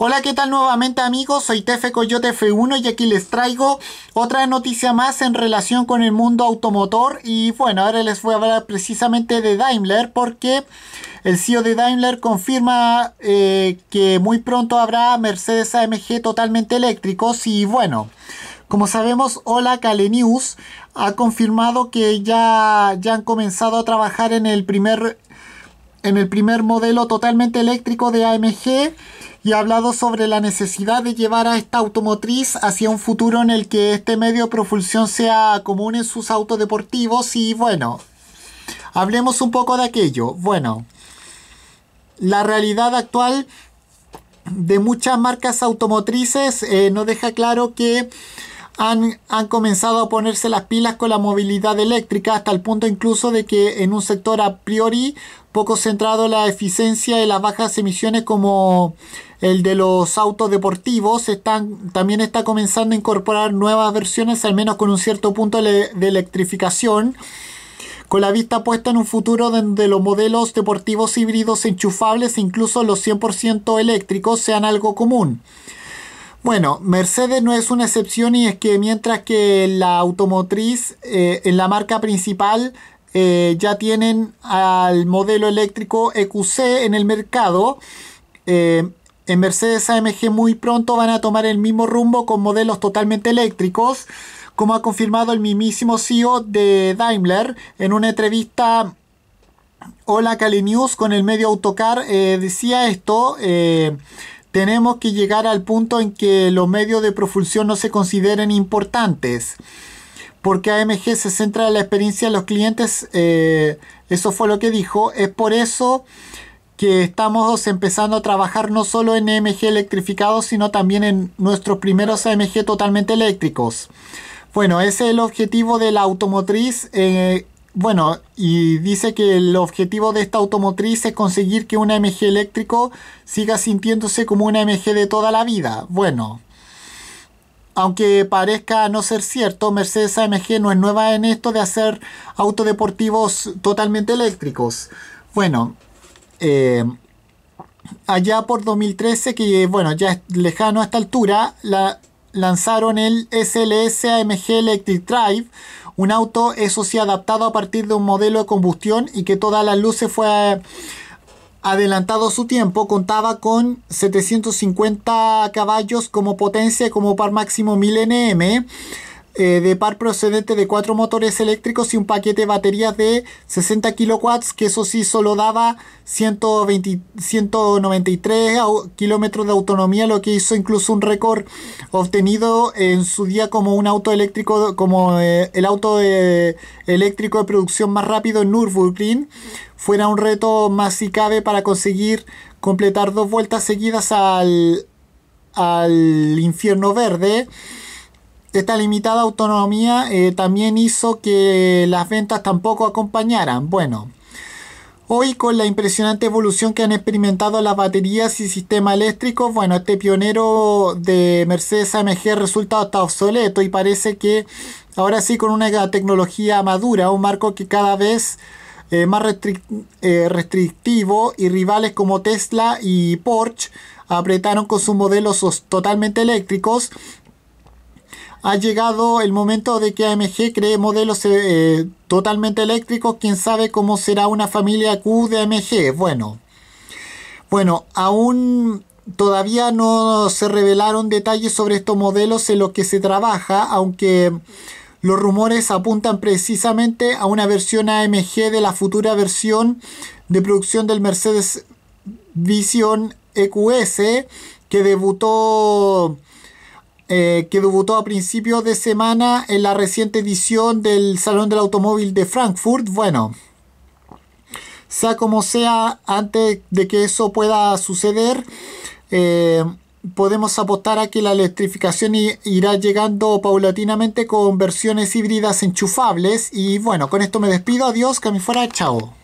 Hola, ¿qué tal nuevamente amigos? Soy Tefe Coyote F1 y aquí les traigo otra noticia más en relación con el mundo automotor y bueno, ahora les voy a hablar precisamente de Daimler porque el CEO de Daimler confirma eh, que muy pronto habrá Mercedes AMG totalmente eléctricos y bueno... Como sabemos, Hola Cale ha confirmado que ya han comenzado a trabajar en el primer en el primer modelo totalmente eléctrico de AMG y ha hablado sobre la necesidad de llevar a esta automotriz hacia un futuro en el que este medio de propulsión sea común en sus autos deportivos y bueno, hablemos un poco de aquello. Bueno, la realidad actual de muchas marcas automotrices eh, no nos deja claro que han, comenzado a ponerse las pilas con la movilidad eléctrica hasta el punto incluso de que en un sector a priori poco centrado en la eficiencia y las bajas emisiones como el de los autos deportivos están, también está comenzando a incorporar nuevas versiones al menos con un cierto punto de electrificación con la vista puesta en un futuro donde los modelos deportivos híbridos enchufables, incluso los 100% eléctricos, sean algo común. Bueno, Mercedes no es una excepción y es que mientras que la automotriz, eh, en la marca principal, eh, ya tienen al modelo eléctrico EQC en el mercado, eh, en Mercedes AMG muy pronto van a tomar el mismo rumbo con modelos totalmente eléctricos, como ha confirmado el mismísimo CEO de Daimler en una entrevista Hola Cali News con el medio Autocar, decía esto tenemos que llegar al punto en que los medios de profusión no se consideren importantes. Porque AMG se centra en la experiencia de los clientes, eh, eso fue lo que dijo. Es por eso que estamos empezando a trabajar no solo en AMG electrificados, sino también en nuestros primeros AMG totalmente eléctricos. Bueno, ese es el objetivo de la automotriz, eh, bueno, y dice que el objetivo de esta automotriz es conseguir que un AMG eléctrico siga sintiéndose como un AMG de toda la vida. Bueno, aunque parezca no ser cierto, Mercedes AMG no es nueva en esto de hacer autodeportivos totalmente eléctricos. Bueno, eh, allá por 2013, que bueno, ya es lejano a esta altura, la lanzaron el SLS AMG Electric Drive, un auto eso sí adaptado a partir de un modelo de combustión y que todas las luces fue eh, adelantado a su tiempo, contaba con 750 caballos como potencia como par máximo 1000 Nm eh, de par procedente de cuatro motores eléctricos y un paquete de baterías de 60 kW... que eso sí solo daba 120, 193 kilómetros de autonomía, lo que hizo incluso un récord obtenido en su día como un auto eléctrico, como eh, el auto eh, eléctrico de producción más rápido en Nürburgring. Fuera un reto más si cabe para conseguir completar dos vueltas seguidas al, al infierno verde esta limitada autonomía eh, también hizo que las ventas tampoco acompañaran. Bueno, hoy con la impresionante evolución que han experimentado las baterías y sistemas eléctricos, bueno, este pionero de Mercedes AMG resulta hasta obsoleto y parece que ahora sí con una tecnología madura, un marco que cada vez eh, más eh, restrictivo y rivales como Tesla y Porsche apretaron con sus modelos totalmente eléctricos ha llegado el momento de que AMG cree modelos eh, totalmente eléctricos. Quién sabe cómo será una familia Q de AMG. Bueno, bueno, aún todavía no se revelaron detalles sobre estos modelos en los que se trabaja, aunque los rumores apuntan precisamente a una versión AMG de la futura versión de producción del Mercedes Vision EQS que debutó eh, que debutó a principios de semana en la reciente edición del Salón del Automóvil de Frankfurt. Bueno, sea como sea, antes de que eso pueda suceder, eh, podemos apostar a que la electrificación irá llegando paulatinamente con versiones híbridas enchufables. Y bueno, con esto me despido. Adiós, que me fuera, chao.